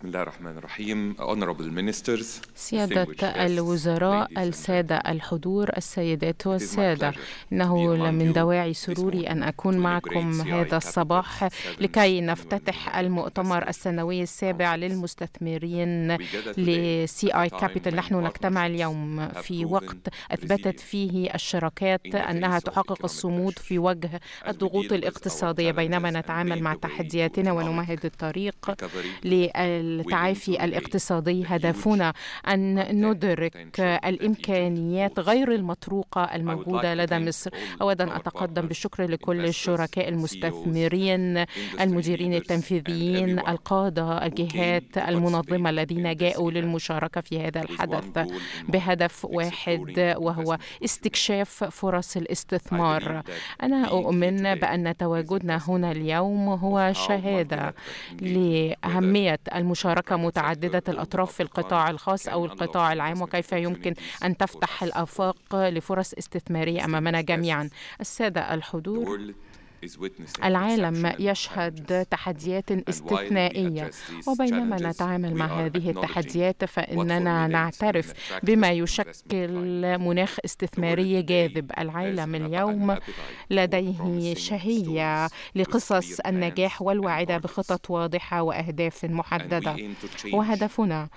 بسم الله الرحمن الرحيم honorable ministers سيادة الوزراء السادة الحضور السيدات والسادة إنه من دواعي سروري أن أكون معكم هذا الصباح لكي نفتتح المؤتمر السنوي السابع للمستثمرين لسي آي كابيتال نحن نجتمع اليوم في وقت أثبتت فيه الشراكات أنها تحقق الصمود في وجه الضغوط الاقتصادية بينما نتعامل مع تحدياتنا ونمهد الطريق لل التعافي الاقتصادي هدفنا أن ندرك الإمكانيات غير المطروقة الموجودة لدى مصر أود أن أتقدم بالشكر لكل الشركاء المستثمرين المديرين التنفيذيين القادة الجهات المنظمة الذين جاءوا للمشاركة في هذا الحدث بهدف واحد وهو استكشاف فرص الاستثمار أنا أؤمن بأن تواجدنا هنا اليوم هو شهادة لأهمية المشاركة مشاركة متعددة الأطراف في القطاع الخاص أو القطاع العام وكيف يمكن أن تفتح الآفاق لفرص استثمارية أمامنا جميعا السادة الحضور العالم يشهد تحديات استثنائية وبينما نتعامل مع هذه التحديات فإننا نعترف بما يشكل مناخ استثماري جاذب العالم اليوم لديه شهية لقصص النجاح والواعدة بخطط واضحة وأهداف محددة وهدفنا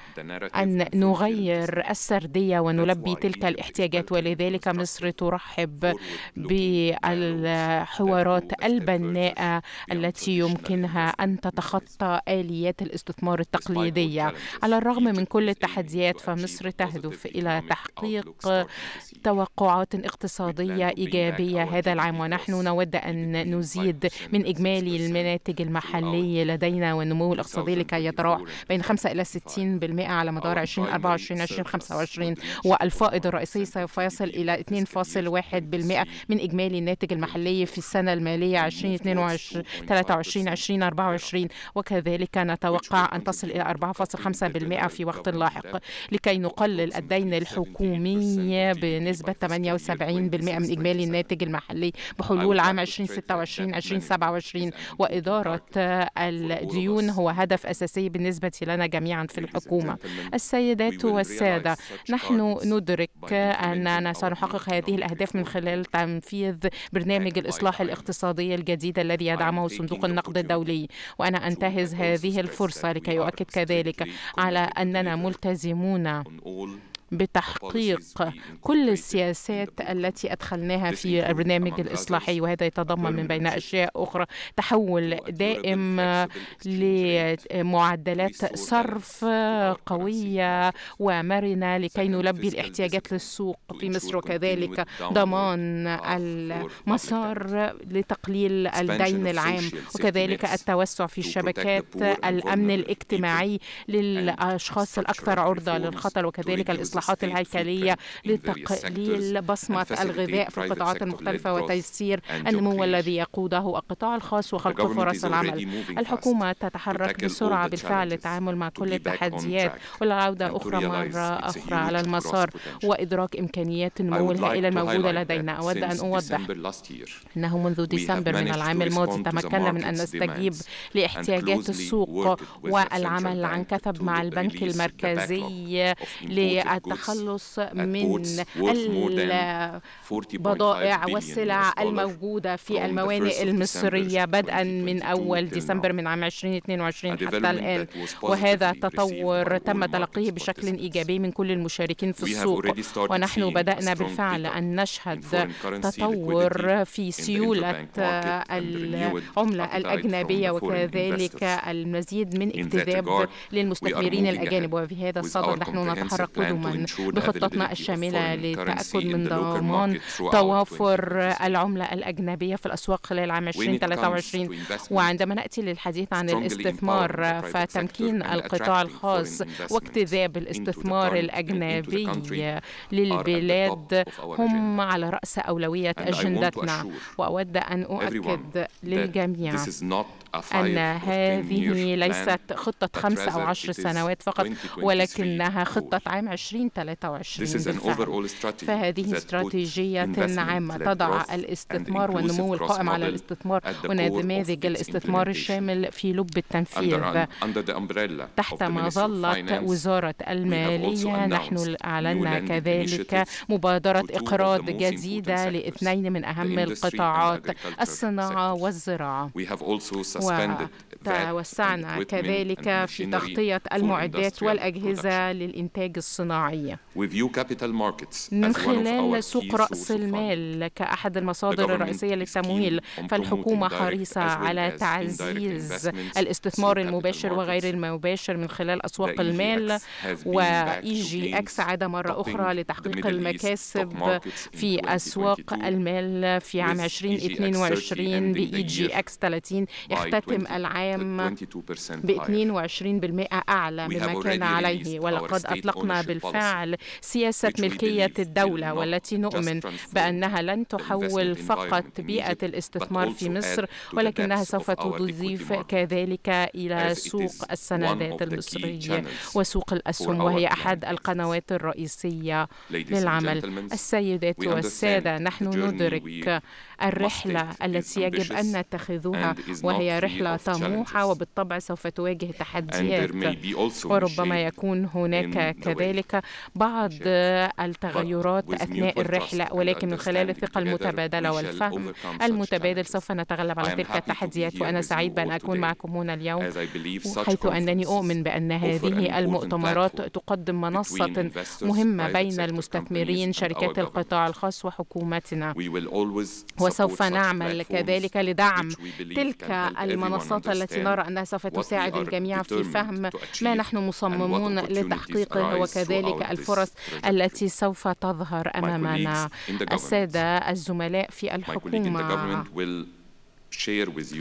أن نغير السردية ونلبي تلك الاحتياجات ولذلك مصر ترحب بالحوارات البناءة التي يمكنها أن تتخطى آليات الاستثمار التقليدية على الرغم من كل التحديات فمصر تهدف إلى تحقيق توقعات اقتصادية إيجابية هذا العام ونحن نود أن نزيد من إجمالي المناتج المحلي لدينا والنمو الاقتصادي لكي يتراوح بين 5 إلى 60% على مدار 2024 2025 والفائض الرئيسي سوف يصل إلى 2.1% من إجمالي الناتج المحلي في السنة المالية المالية 2022 23 2024 وكذلك نتوقع أن تصل إلى 4.5% في وقت لاحق لكي نقلل الدين الحكومي بنسبة 78% من إجمالي الناتج المحلي بحلول عام 2026 2027 وإدارة الديون هو هدف أساسي بالنسبة لنا جميعا في الحكومة السيدات والسادة نحن ندرك أننا سنحقق هذه الأهداف من خلال تنفيذ برنامج الإصلاح الاقتصادي الاقتصادي الجديد الذي يدعمه صندوق النقد الدولي وأنا أنتهز هذه الفرصة لكي أؤكد كذلك على أننا ملتزمون بتحقيق كل السياسات التي أدخلناها في البرنامج الإصلاحي وهذا يتضمن من بين أشياء أخرى تحول دائم لمعدلات صرف قوية ومرنة لكي نلبي الاحتياجات للسوق في مصر وكذلك ضمان المسار لتقليل الدين العام وكذلك التوسع في شبكات الأمن الاجتماعي للأشخاص الأكثر عرضة للخطر وكذلك الإصلاح الإصلاحات الهيكلية لتقليل بصمة الغذاء في القطاعات المختلفة وتيسير النمو الذي يقوده القطاع الخاص وخلق فرص العمل الحكومة تتحرك بسرعة بالفعل للتعامل مع كل التحديات والعودة أخرى مرة أخرى على المسار وإدراك إمكانيات النمو الهائلة الموجودة لدينا أود أن أوضح أنه منذ ديسمبر من العام الماضي تمكنا من أن نستجيب لاحتياجات السوق والعمل عن كثب مع البنك المركزي التخلص من البضائع والسلع الموجودة في الموانئ المصرية بدءا من أول ديسمبر من عام 2022 حتى الآن وهذا تطور تم تلقيه بشكل إيجابي من كل المشاركين في السوق ونحن بدأنا بالفعل أن نشهد تطور في سيولة العملة الأجنبية وكذلك المزيد من اكتذاب للمستثمرين الأجانب وفي هذا الصدد نحن نتحرك قدما بخطتنا الشاملة للتأكد من ضمان توافر العملة الأجنبية في الأسواق خلال عام 2023 وعندما نأتي للحديث عن الاستثمار فتمكين القطاع الخاص واكتذاب الاستثمار الأجنبي للبلاد هم على رأس أولوية أجندتنا وأود أن أؤكد للجميع أن هذه ليست خطة خمس أو عشر سنوات فقط ولكنها خطة عام 2023 فهذه استراتيجية عامة تضع الاستثمار والنمو القائم على الاستثمار ونماذج الاستثمار الشامل في لب التنفيذ تحت مظلة وزارة المالية نحن أعلنا كذلك مبادرة إقراض جديدة لاثنين من أهم القطاعات الصناعة والزراعة وتوسعنا كذلك في تغطية المعدات والأجهزة للإنتاج الصناعي من خلال سوق رأس المال كأحد المصادر الرئيسية للتمويل فالحكومة حريصة على تعزيز الاستثمار المباشر وغير المباشر من خلال أسواق e المال وإي جي أكس عاد مرة أخرى لتحقيق المكاسب في أسواق المال في عام 2022 e e بإي جي أكس 30 يختتم العام ب 22% أعلى مما كان عليه ولقد أطلقنا بالفعل سياسة ملكية الدولة والتي نؤمن بأنها لن تحول فقط بيئة الاستثمار في مصر ولكنها سوف تضيف كذلك إلى سوق السندات المصريه وسوق الأسهم وهي أحد القنوات الرئيسية للعمل السيدات والسادة نحن ندرك الرحلة التي يجب أن نتخذها وهي رحلة طموحة وبالطبع سوف تواجه تحديات وربما يكون هناك كذلك بعض التغيرات أثناء الرحلة ولكن من خلال الثقة المتبادلة والفهم المتبادل سوف نتغلب على تلك التحديات وأنا سعيد بأن أكون معكم هنا اليوم حيث أنني أؤمن بأن هذه المؤتمرات تقدم منصة مهمة بين المستثمرين شركات القطاع الخاص وحكومتنا وسوف نعمل كذلك لدعم تلك المنصات التي نرى أنها سوف تساعد الجميع في فهم ما نحن مصممون لتحقيقه وكذلك الفرص التي سوف تظهر أمامنا السادة الزملاء في الحكومة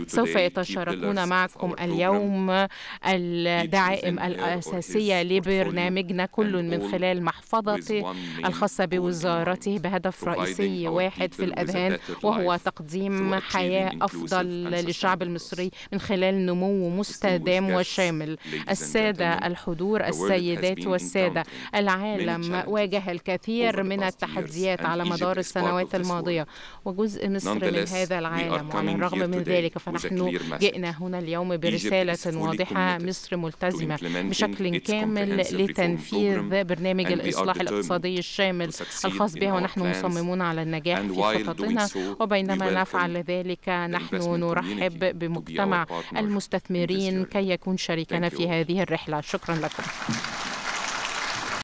سوف يتشاركون معكم اليوم الدعائم uh, الأساسية لبرنامجنا كل من خلال محفظته الخاصة بوزارته بهدف رئيسي واحد في الأذهان وهو تقديم حياة أفضل للشعب المصري من خلال نمو مستدام وشامل السادة الحضور السيدات والسادة العالم واجه الكثير من التحديات على مدار السنوات الماضية وجزء مصر من هذا العالم ومن الرغم من ذلك فنحن جئنا هنا اليوم برسالة واضحة مصر ملتزمة بشكل كامل لتنفيذ برنامج الإصلاح الاقتصادي الشامل الخاص بها ونحن مصممون على النجاح في خططنا وبينما نفعل ذلك نحن نرحب بمجتمع المستثمرين كي يكون شريكنا في هذه الرحلة شكرا لكم